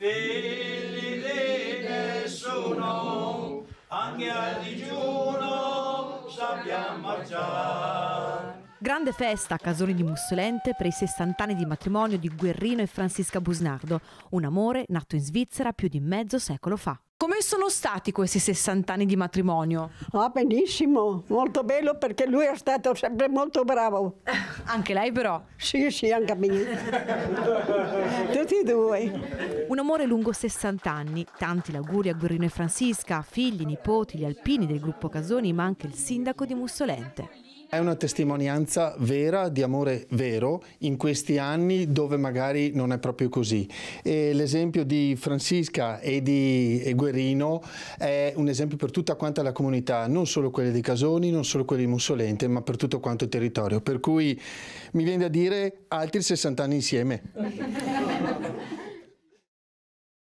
figli di nessuno, anche al digiuno sappiamo marciare. Grande festa a Casone di Mussolente per i 60 anni di matrimonio di Guerrino e Francisca Busnardo, un amore nato in Svizzera più di mezzo secolo fa. Come sono stati questi 60 anni di matrimonio? Ah, benissimo, molto bello perché lui è stato sempre molto bravo. anche lei però? Sì, sì, anche a me. tutti e Un amore lungo 60 anni, tanti auguri a Guerrino e Francisca, figli, nipoti, gli alpini del gruppo Casoni, ma anche il sindaco di Mussolente. È una testimonianza vera di amore vero in questi anni dove magari non è proprio così. l'esempio di Francisca e di Guerrino è un esempio per tutta quanta la comunità, non solo quelle di Casoni, non solo quelle di Mussolente, ma per tutto quanto il territorio. Per cui mi viene da dire altri 60 anni insieme.